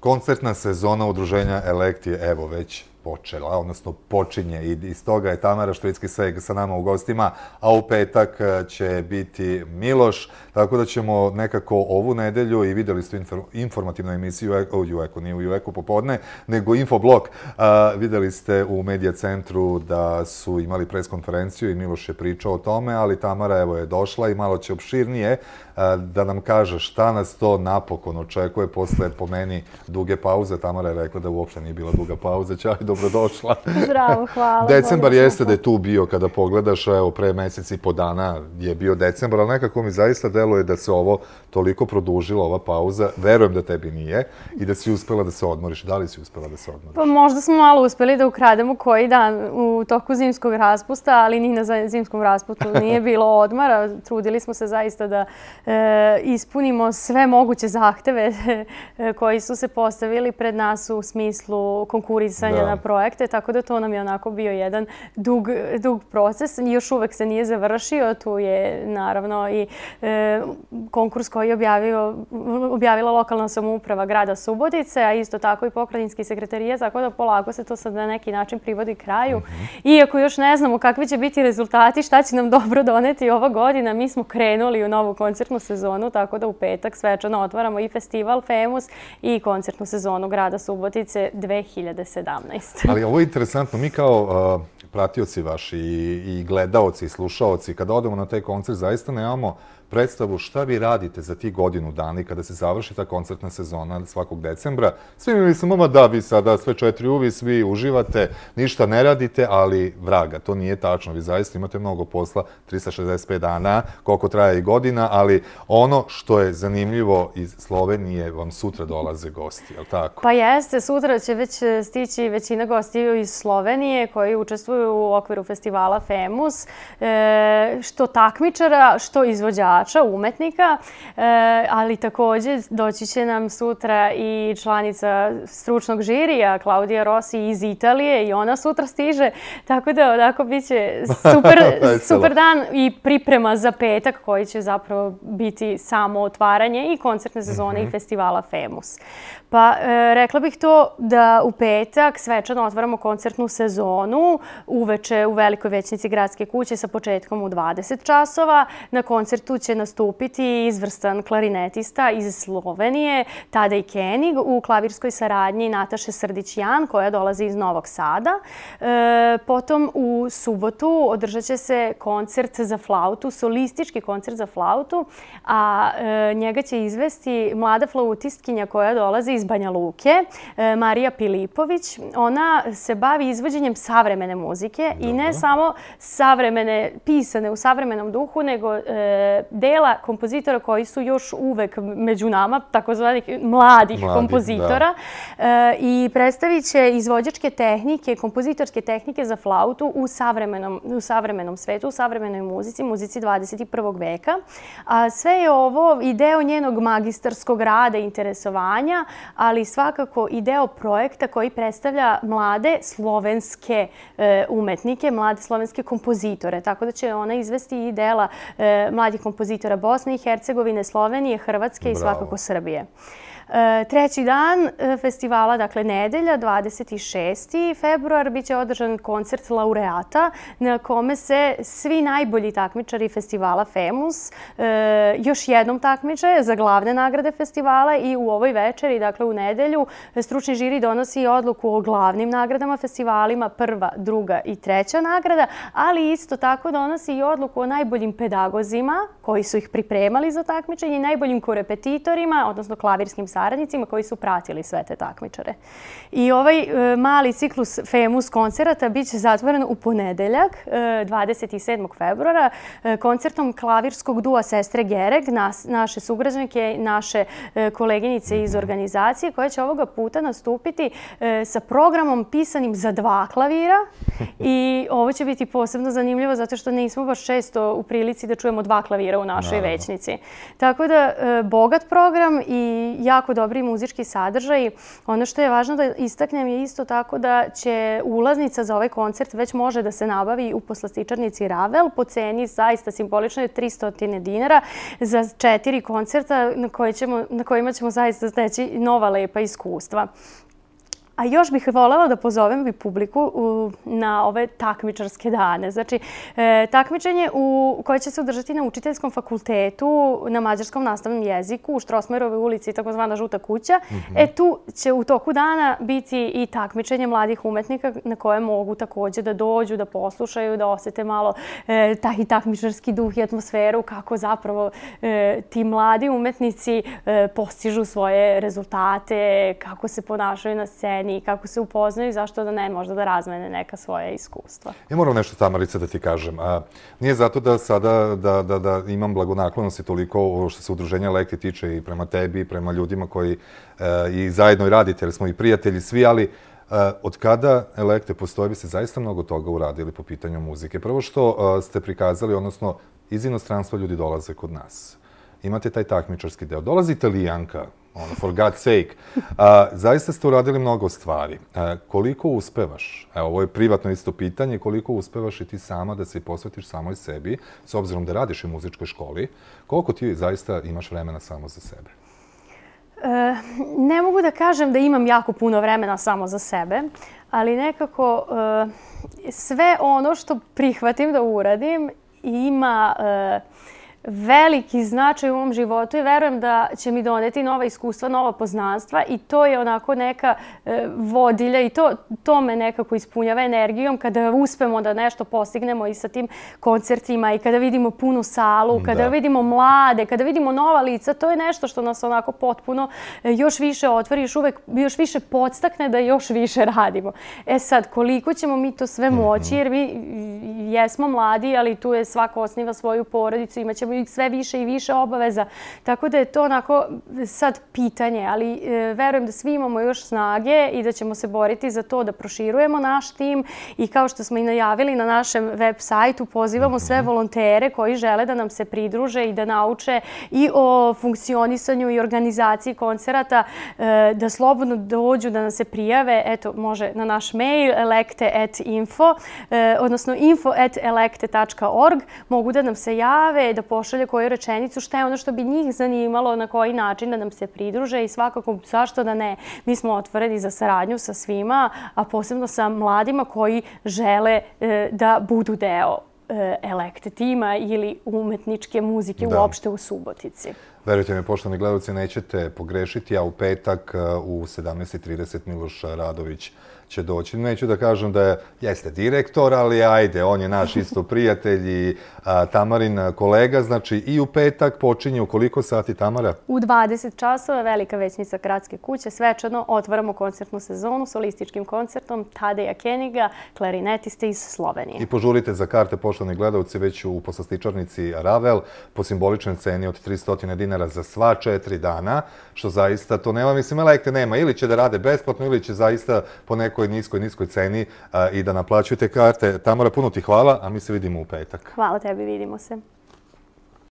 Koncertna sezona udruženja Elektije, evo već, počela, odnosno počinje i iz toga je Tamara Štvitski sve sa nama u gostima, a u petak e, će biti Miloš, tako da ćemo nekako ovu nedelju i vidjeli ste informativnu emisiju u e- Jueku, nije u Jueku popodne, nego infoblog, e, vidjeli ste u medija centru da su imali preskonferenciju i Miloš je pričao o tome, ali Tamara evo je došla i malo će opširnije da nam kaže šta nas to napokon očekuje posle po meni duge pauze. Tamara je rekla da uopšte nije bila duga pauza. Ćao i do dobrodošla. Zdravo, hvala. Decembar jeste da je tu bio kada pogledaš, evo pre mjesec i po dana je bio decembar, ali nekako mi zaista deluje da se ovo toliko produžilo, ova pauza. Verujem da tebi nije i da si uspela da se odmoriš. Da li si uspela da se odmoriš? Pa možda smo malo uspeli da ukrademo koji dan u toku zimskog raspusta, ali ni na zimskom rasputu nije bilo odmara. Trudili smo se zaista da e, ispunimo sve moguće zahteve e, koji su se postavili pred nas u smislu konkurisanja na projekte, tako da to nam je onako bio jedan dug proces. Još uvek se nije završio, tu je naravno i e, konkurs koji je objavila lokalna samouprava grada Subodice, a isto tako i pokladinski sekretarija, tako da polako se to sad na neki način privodi kraju. Mhm. Iako još ne znamo kakvi će biti rezultati, šta će nam dobro doneti ova godina, mi smo krenuli u novu koncertnu sezonu, tako da u petak svečano otvaramo i festival FEMUS i koncertnu sezonu grada Subotice 2017 jeste. Ali ovo je interesantno, mi kao uh, pratioci vaši i, gledaoci i slušaoci, kada odemo na taj koncert, zaista nemamo uh, predstavu šta vi radite za ti godinu dani kada se završi ta koncertna sezona svakog decembra. Svi mi mislimo, ma da, vi sada sve četiri uvi, svi uživate, ništa ne radite, ali vraga, to nije tačno. Vi zaista imate mnogo posla, 365 dana, koliko traje i godina, ali ono što je zanimljivo iz Slovenije, vam sutra dolaze gosti, je li tako? Pa jeste, sutra će već e, stići većina gosti iz Slovenije koji učestvuju u okviru festivala FEMUS, e, što takmičara, što izvođača izvođača, umetnika, eh, ali također doći će nam sutra i članica stručnog žirija, Klaudija Rossi iz Italije i ona sutra stiže. Tako da, odako, bit će super, super dan i priprema za petak koji će zapravo biti samo otvaranje i koncertne sezone i mhm. festivala FEMUS. Pa e, rekla bih to da u petak svečano otvaramo koncertnu sezonu uveče u Velikoj većnici gradske kuće sa početkom u 20 časova. Na koncertu će nastupiti izvrstan klarinetista iz Slovenije, Tadej Kenig, u klavirskoj saradnji Nataše Srdić-Jan koja dolazi iz Novog Sada. E, potom u subotu održat će se koncert za flautu, solistički koncert za flautu, a e, njega će izvesti mlada flautistkinja koja dolazi iz Banja Luke, e, Marija Pilipović. Ona se bavi izvođenjem savremene muzike i ne samo savremene, pisane u savremenom duhu, nego e, dela kompozitora koji su još uvek među nama, takozvanih mladih kompozitora. E, I predstavit će izvođačke tehnike, kompozitorske tehnike za flautu u savremenom svetu, u savremenoj muzici, muzici 21. veka. Sve je ovo i deo njenog magistarskog rada i interesovanja ali svakako i deo projekta koji predstavlja mlade slovenske e, umetnike, mlade slovenske kompozitore. Tako da će ona izvesti i dela e, mladih kompozitora Bosne i Hercegovine, Slovenije, Hrvatske i svakako Srbije. E, treći dan e, festivala, dakle nedelja, 26. februar, biće održan koncert laureata na kome se svi najbolji takmičari festivala FEMUS e, još jednom takmiče za glavne nagrade festivala i u ovoj večeri, dakle u nedelju, stručni žiri donosi odluku o glavnim nagradama festivalima, prva, druga i treća nagrada, ali isto tako donosi i odluku o najboljim pedagozima koji su ih pripremali za takmičenje i najboljim korepetitorima, odnosno klavirskim saradnicima koji su pratili sve te takmičare. I ovaj e, mali ciklus Femus koncerata bit će zatvoren u ponedeljak, 27. E, februara, e, koncertom klavirskog dua sestre Gereg, naše sugrađanke, naše koleginice iz organizacije, koja će ovoga puta nastupiti sa programom pisanim za dva klavira. I ovo će biti posebno zanimljivo zato što nismo baš često u prilici da čujemo dva klavira u našoj većnici. Tako da, bogat program i jako jako dobri muzički sadržaj. Ono što je važno da istaknem je isto tako da će ulaznica za ovaj koncert već može da se nabavi u poslastičarnici Ravel po ceni zaista simbolično je 300 dinara za četiri koncerta na, koje na kojima ćemo zaista steći nova lepa iskustva. A još bih voljela da pozovem i publiku na ove takmičarske dane. Znači, e, takmičenje koje će se održati na učiteljskom fakultetu na mađarskom nastavnom jeziku u Štrosmerove ulici, tzv. Žuta kuća, mhm. e tu će u toku dana biti i takmičenje mladih umetnika na koje mogu također da dođu, da poslušaju, da osete malo e, taj takmičarski duh i atmosferu, kako zapravo e, ti mladi umetnici postižu svoje rezultate, kako se ponašaju na sceni, zaljubljeni i kako se upoznaju, zašto da ne možda da razmene neka svoja iskustva. Ja moram nešto, Tamarica, da ti kažem. A, nije zato da sada da, da, da imam blagonaklonosti toliko što se udruženja Lekti tiče i prema tebi i prema ljudima koji e, i zajedno i radite, jer smo i prijatelji svi, ali e, Od kada Elekte postoje, vi ste zaista mnogo toga uradili po pitanju muzike. Prvo što e, ste prikazali, odnosno iz inostranstva ljudi dolaze kod nas. Imate taj takmičarski deo. Dolazi italijanka, ono, for God's sake. A, zaista ste uradili mnogo stvari. koliko uspevaš, evo, ovo je privatno isto pitanje, koliko uspevaš i ti sama da se posvetiš samoj sebi, s obzirom da radiš u muzičkoj školi, koliko ti zaista imaš vremena samo za sebe? E, ne mogu da kažem da imam jako puno vremena samo za sebe, ali nekako e, sve ono što prihvatim da uradim ima... E, veliki značaj u ovom životu i verujem da će mi doneti nova iskustva, nova poznanstva i to je onako neka e, vodilja i to, to me nekako ispunjava energijom kada uspemo da nešto postignemo i sa tim koncertima i kada vidimo punu salu, kada vidimo mlade, kada vidimo nova lica, to je nešto što nas onako potpuno e, još više otvori, još, uvek, još više podstakne da još više radimo. E sad, koliko ćemo mi to sve moći mhm. jer mi jesmo mladi, ali tu je svako osniva svoju porodicu, imaćemo imaju sve više i više obaveza. Tako da je to onako sad pitanje, ali e, verujem da svi imamo još snage i da ćemo se boriti za to da proširujemo naš tim i kao što smo i najavili na našem web sajtu, pozivamo sve mhm. volontere koji žele da nam se pridruže i da nauče i o funkcionisanju i organizaciji koncerata e, da slobodno dođu da nam se prijave, eto, može na naš mail elekte.info e, odnosno info.elekte.org mogu da nam se jave, da pošli pošalje koju rečenicu, šta je ono što bi njih zanimalo, na koji način da nam se pridruže i svakako, zašto da ne, mi smo otvoreni za saradnju sa svima, a posebno sa mladima koji žele e, da budu deo e, elekte tima ili umetničke muzike uopšte u Subotici. Verujte mi, poštovani gledalci, nećete pogrešiti, a u petak e, u 17.30 Miloš Radović će doći. Neću da kažem da jeste direktor, ali ajde, on je naš isto prijatelj i Tamarin kolega. Znači i u petak počinje u koliko sati Tamara? U 20 časova velika većnica Kratske kuće. Svečano otvaramo koncertnu sezonu s solističkim koncertom Tadeja Keniga, klarinetiste iz Slovenije. I požurite za karte poštani gledalci već u poslastičarnici Ravel po simboličnoj ceni od 300 dinara dinara za sva četiri dana, što zaista to nema. Mislim, elekte nema. Ili će da rade besplatno, ili će zaista po nekoj niskoj, niskoj ceni i da naplaćujete karte. Tamara, puno ti hvala, a mi se vidimo u petak. Hvala tebi, vidimo se.